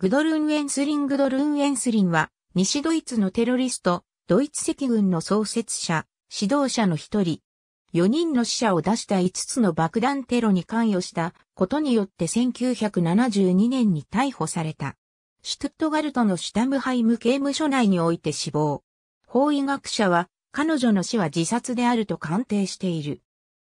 グドルン・ウェンスリン・グドルン・ウェンスリンは、西ドイツのテロリスト、ドイツ赤軍の創設者、指導者の一人。4人の死者を出した5つの爆弾テロに関与したことによって1972年に逮捕された。シュトゥットガルトのシュタムハイム刑務所内において死亡。法医学者は彼女の死は自殺であると鑑定している。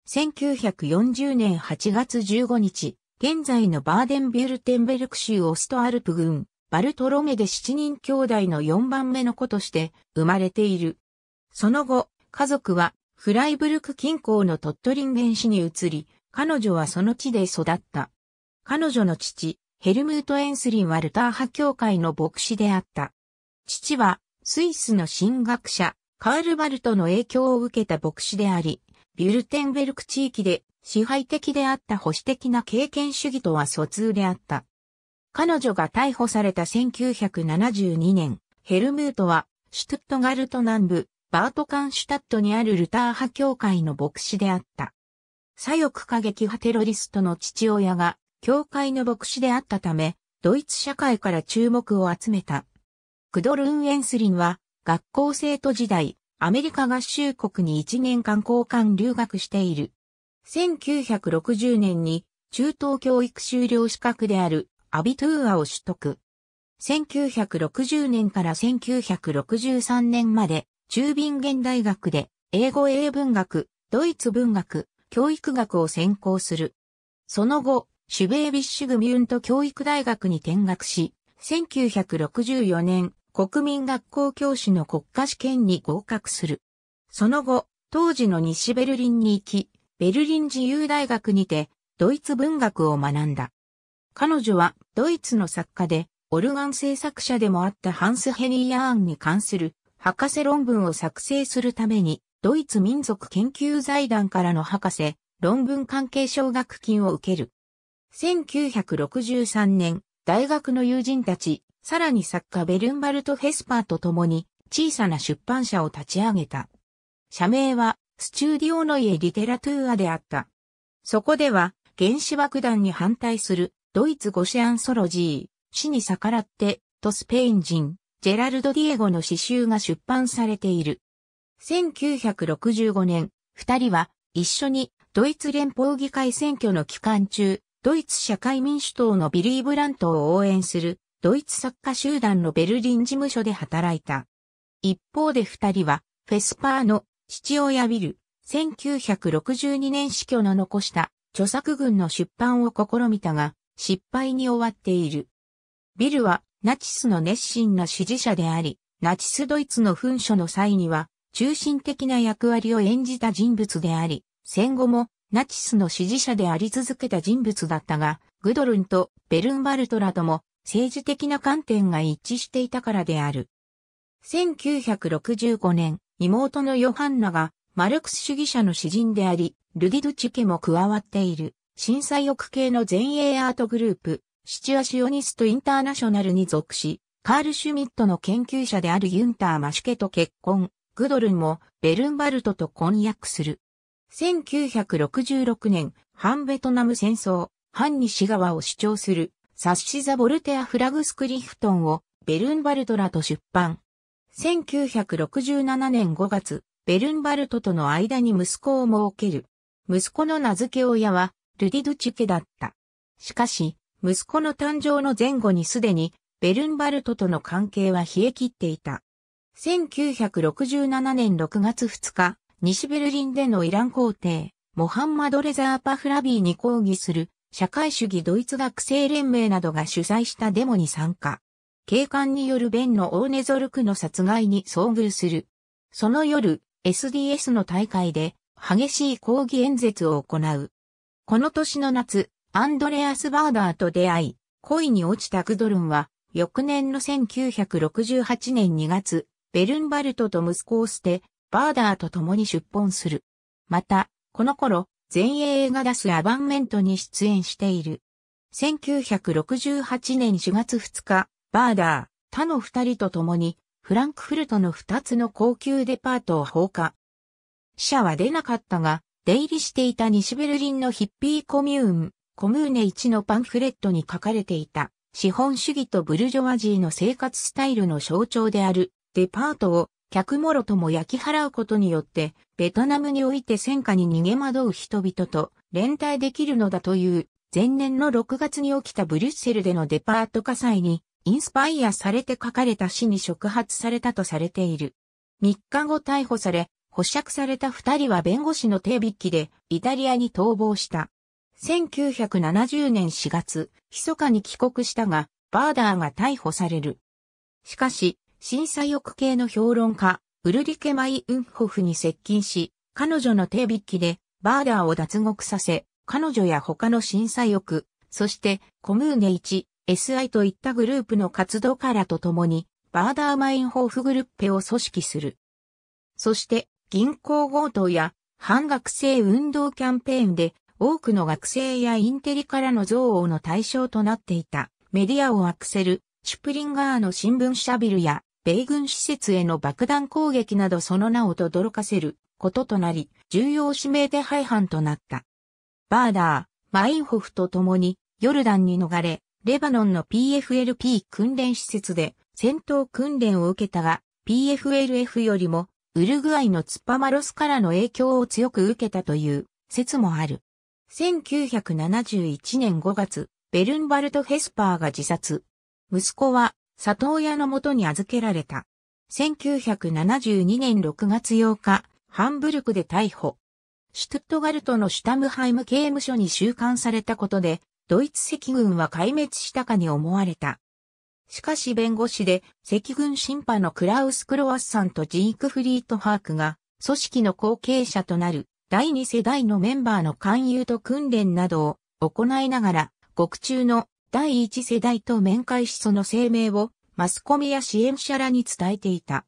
1940年8月15日、現在のバーデンビュルテンベルク州オストアルプ郡、バルトロメで七人兄弟の4番目の子として生まれている。その後、家族はフライブルク近郊のトットリンゲン市に移り、彼女はその地で育った。彼女の父、ヘルムート・エンスリンはルター派教会の牧師であった。父は、スイスの神学者、カール・バルトの影響を受けた牧師であり、ビュルテンベルク地域で支配的であった保守的な経験主義とは疎通であった。彼女が逮捕された1972年、ヘルムートは、シュトゥットガルト南部、バートカンシュタットにあるルター派教会の牧師であった。左翼過激派テロリストの父親が、教会の牧師であったため、ドイツ社会から注目を集めた。クドルン・エンスリンは、学校生徒時代、アメリカ合衆国に1年間交換留学している。1960年に中等教育修了資格であるアビトゥーアを取得。1960年から1963年まで中便現大学で英語英文学、ドイツ文学、教育学を専攻する。その後、シュベービッシュグミュント教育大学に転学し、1964年、国民学校教師の国家試験に合格する。その後、当時の西ベルリンに行き、ベルリン自由大学にて、ドイツ文学を学んだ。彼女は、ドイツの作家で、オルガン制作者でもあったハンス・ヘニー・ヤーンに関する、博士論文を作成するために、ドイツ民族研究財団からの博士、論文関係奨学金を受ける。1963年、大学の友人たち、さらに作家ベルンバルト・ヘスパーと共に、小さな出版社を立ち上げた。社名は、スチューディオノイエ・リテラトゥーアであった。そこでは、原子爆弾に反対する、ドイツゴシアンソロジー、死に逆らって、とスペイン人、ジェラルド・ディエゴの詩集が出版されている。1965年、二人は、一緒に、ドイツ連邦議会選挙の期間中、ドイツ社会民主党のビリー・ブラントを応援する、ドイツ作家集団のベルリン事務所で働いた。一方で二人は、フェスパーの父親ビル、1962年死去の残した著作群の出版を試みたが、失敗に終わっている。ビルはナチスの熱心な支持者であり、ナチスドイツの噴書の際には、中心的な役割を演じた人物であり、戦後もナチスの支持者であり続けた人物だったが、グドルンとベルンバルトらとも政治的な観点が一致していたからである。1965年、妹のヨハンナがマルクス主義者の詩人であり、ルディ・ドゥチ家も加わっている、震災翼系の前衛アートグループ、シチュアシオニストインターナショナルに属し、カール・シュミットの研究者であるユンター・マシュケと結婚、グドルンもベルンバルトと婚約する。1966年、反ベトナム戦争、反西側を主張する、サッシザ・ボルテア・フラグスクリフトンをベルンバルトらと出版。1967年5月、ベルンバルトとの間に息子を設ける。息子の名付け親は、ルディドチュケだった。しかし、息子の誕生の前後にすでに、ベルンバルトとの関係は冷え切っていた。1967年6月2日、西ベルリンでのイラン皇帝、モハンマド・レザー・パフラビーに抗議する社会主義ドイツ学生連盟などが主催したデモに参加。警官によるベンのオーネゾルクの殺害に遭遇する。その夜、SDS の大会で激しい抗議演説を行う。この年の夏、アンドレアス・バーダーと出会い、恋に落ちたグドルンは、翌年の1968年2月、ベルンバルトと息子を捨て、バーダーと共に出奔する。また、この頃、前衛映画出すアバンメントに出演している。1968年4月2日、バーダー、他の二人と共に、フランクフルトの二つの高級デパートを放火。死者は出なかったが、出入りしていた西ベルリンのヒッピーコミューン、コムーネ1のパンフレットに書かれていた、資本主義とブルジョワジーの生活スタイルの象徴である、デパートを、客もろとも焼き払うことによって、ベトナムにおいて戦火に逃げ惑う人々と連帯できるのだという、前年の6月に起きたブリュッセルでのデパート火災に、インスパイアされて書かれた詩に触発されたとされている。3日後逮捕され、保釈された2人は弁護士の手引きでイタリアに逃亡した。1970年4月、密かに帰国したが、バーダーが逮捕される。しかし、審査欲系の評論家、ウルリケ・マイ・ウンホフに接近し、彼女の手引きで、バーダーを脱獄させ、彼女や他の審査欲、そして、コムーネ1、SI といったグループの活動からとともに、バーダーマインホーフグルッペを組織する。そして、銀行強盗や反学生運動キャンペーンで、多くの学生やインテリからの憎悪の対象となっていた、メディアをアクセル、シュプリンガーの新聞社ビルや、米軍施設への爆弾攻撃などその名を轟かせることとなり、重要指名手配犯となった。バーダー、マインホフと共にヨルダンに逃れ、レバノンの PFLP 訓練施設で戦闘訓練を受けたが、PFLF よりもウルグアイのツッパマロスからの影響を強く受けたという説もある。1971年5月、ベルンバルト・ヘスパーが自殺。息子は里親のもとに預けられた。1972年6月8日、ハンブルクで逮捕。シュトゥットガルトのシュタムハイム刑務所に収監されたことで、ドイツ赤軍は壊滅したかに思われた。しかし弁護士で赤軍審判のクラウス・クロワッサンとジークフリート・ハークが組織の後継者となる第二世代のメンバーの勧誘と訓練などを行いながら獄中の第一世代と面会しその声明をマスコミや支援者らに伝えていた。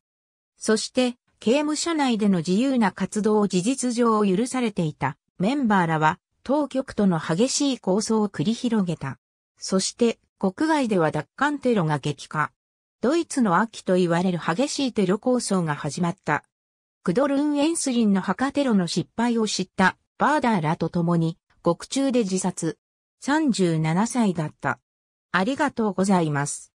そして刑務所内での自由な活動を事実上許されていたメンバーらは当局との激しい抗争を繰り広げた。そして、国外では奪還テロが激化。ドイツの秋と言われる激しいテロ抗争が始まった。クドルン・エンスリンの墓テロの失敗を知ったバーダーらと共に獄中で自殺。37歳だった。ありがとうございます。